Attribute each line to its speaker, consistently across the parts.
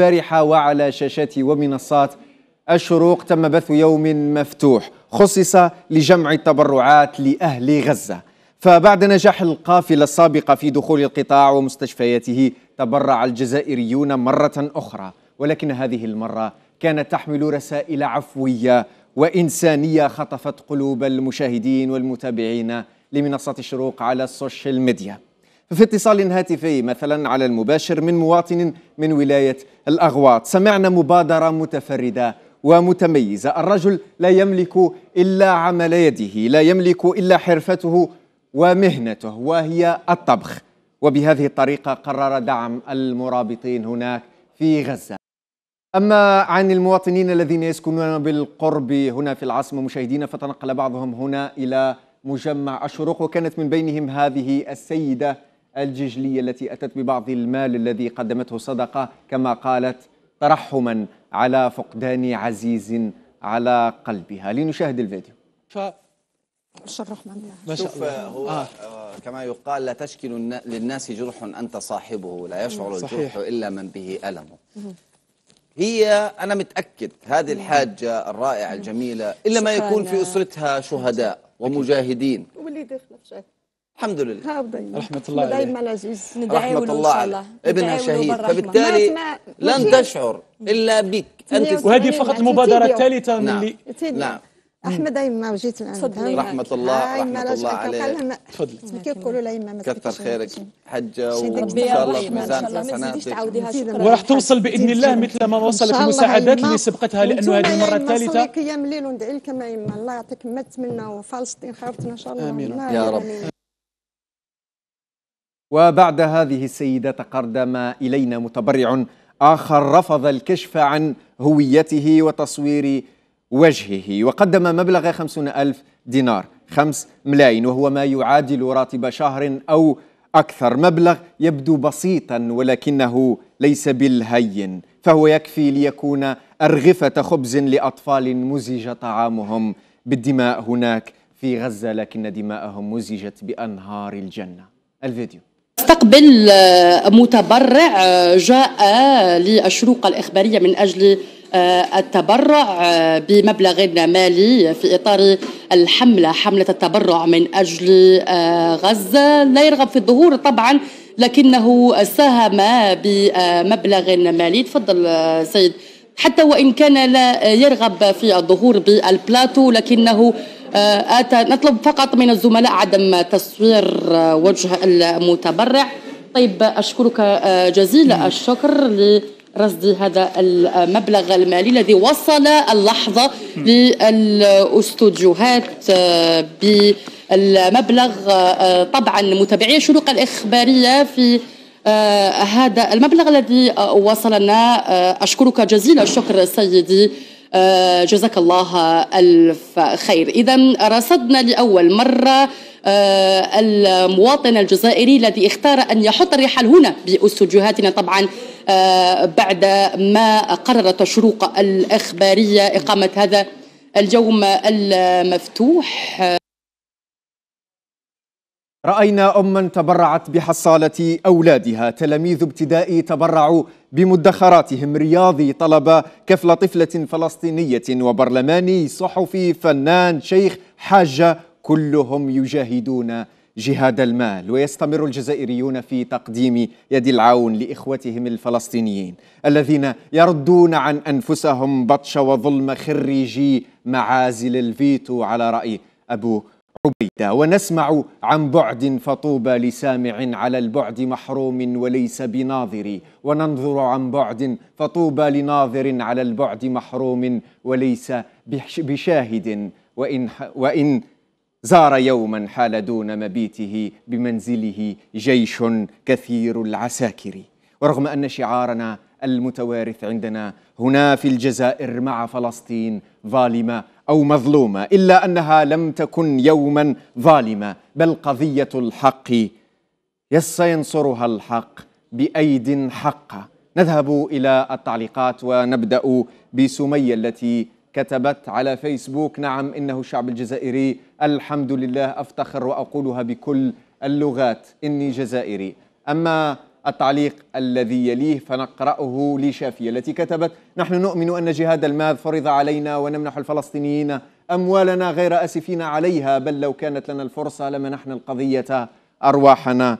Speaker 1: البارحة وعلى شاشات ومنصات الشروق تم بث يوم مفتوح خصص لجمع التبرعات لأهل غزة فبعد نجاح القافلة السابقة في دخول القطاع ومستشفياته تبرع الجزائريون مرة أخرى ولكن هذه المرة كانت تحمل رسائل عفوية وإنسانية خطفت قلوب المشاهدين والمتابعين لمنصة الشروق على السوشيال ميديا في اتصال هاتفي مثلا على المباشر من مواطن من ولاية الأغواط سمعنا مبادرة متفردة ومتميزة الرجل لا يملك إلا عمل يده لا يملك إلا حرفته ومهنته وهي الطبخ وبهذه الطريقة قرر دعم المرابطين هناك في غزة أما عن المواطنين الذين يسكنون بالقرب هنا في العاصمة مشاهدينا فتنقل بعضهم هنا إلى مجمع الشروق وكانت من بينهم هذه السيدة الججلية التي أتت ببعض المال الذي قدمته صدقة كما قالت ترحما على فقدان عزيز على قلبها لنشاهد الفيديو ف... شوف ما شاء الله هو آه. آه. كما يقال لا تشكل للناس جرح أنت صاحبه لا يشعر الجرح إلا من به ألمه هي أنا متأكد هذه الحاجة الرائعة الجميلة إلا ما يكون في أسرتها شهداء ومجاهدين
Speaker 2: واللي دخلت في
Speaker 1: الحمد لله
Speaker 2: رحمة الله عليه دائما ان رحمة الله عليه ابنها شهيد فبالتالي لن تشعر
Speaker 1: إلا بك أنت وهذه فقط المبادرة الثالثة نعم. اللي نعم
Speaker 2: احمد دايما وجيت لعندها رحمه الله رحمه الله عليك تفضلي يقولوا ليما ما
Speaker 1: كثر خيرك حجه وان شاء الله في ميزان حسناتك وراح توصل باذن
Speaker 2: الله مثل ما وصلت المساعدات اللي سبقتها لانه هذه المره الثالثه يا مليل وندعي يما الله يعطيك ما تمنى وفلسطين خيرتنا ان شاء الله امين يا رب
Speaker 1: وبعد هذه السيدة تقدم إلينا متبرع آخر رفض الكشف عن هويته وتصوير وجهه وقدم مبلغ خمسون ألف دينار خمس ملايين وهو ما يعادل راتب شهر أو أكثر مبلغ يبدو بسيطا ولكنه ليس بالهين فهو يكفي ليكون أرغفة خبز لأطفال مزج طعامهم بالدماء هناك في غزة لكن دماءهم مزجت بأنهار الجنة الفيديو
Speaker 2: استقبل آه، متبرع آه، جاء آه، للشروق الإخبارية من أجل التبرع بمبلغ مالي في إطار الحملة حملة التبرع من أجل غزة لا يرغب في الظهور طبعا لكنه ساهم بمبلغ مالي تفضل سيد حتى وإن كان لا يرغب في الظهور بالبلاتو لكنه آه، أتى نطلب فقط من الزملاء عدم تصوير آه، وجه المتبرع طيب أشكرك آه، جزيل الشكر لرصد هذا المبلغ المالي الذي وصل اللحظة للأستوديوهات بالمبلغ طبعا متابعي الشروق الإخبارية في هذا المبلغ الذي وصلنا أشكرك جزيل الشكر سيدي آه، جزاك الله ألف خير إذا رصدنا لأول مرة آه، المواطن الجزائري الذي اختار أن يحط الرحال هنا باستوديوهاتنا طبعا آه، بعد ما قررت الشروق الإخبارية إقامة هذا اليوم المفتوح رأينا أما
Speaker 1: تبرعت بحصالة أولادها تلاميذ ابتدائي تبرعوا بمدخراتهم رياضي طلب كفل طفلة فلسطينية وبرلماني صحفي فنان شيخ حاجة كلهم يجاهدون جهاد المال ويستمر الجزائريون في تقديم يد العون لإخوتهم الفلسطينيين الذين يردون عن أنفسهم بطش وظلم خريجي معازل الفيتو على رأي أبو عبيدة ونسمع عن بعد فطوبى لسامع على البعد محروم وليس بناظر وننظر عن بعد فطوبى لناظر على البعد محروم وليس بشاهد وإن, وإن زار يوما حال دون مبيته بمنزله جيش كثير العساكر ورغم أن شعارنا المتوارث عندنا هنا في الجزائر مع فلسطين ظالمة أو مظلومة إلا أنها لم تكن يوما ظالمة بل قضية الحق سينصرها الحق بأيد حقة نذهب إلى التعليقات ونبدأ بسمية التي كتبت على فيسبوك نعم إنه الشعب الجزائري الحمد لله أفتخر وأقولها بكل اللغات إني جزائري أما التعليق الذي يليه فنقرأه لشافية التي كتبت نحن نؤمن أن جهاد الماذ فرض علينا ونمنح الفلسطينيين أموالنا غير أسفين عليها بل لو كانت لنا الفرصة لمنحنا القضية أرواحنا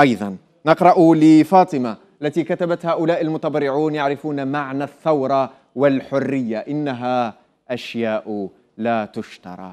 Speaker 1: أيضا نقرأ لفاطمة التي كتبت هؤلاء المتبرعون يعرفون معنى الثورة والحرية إنها أشياء لا تشترى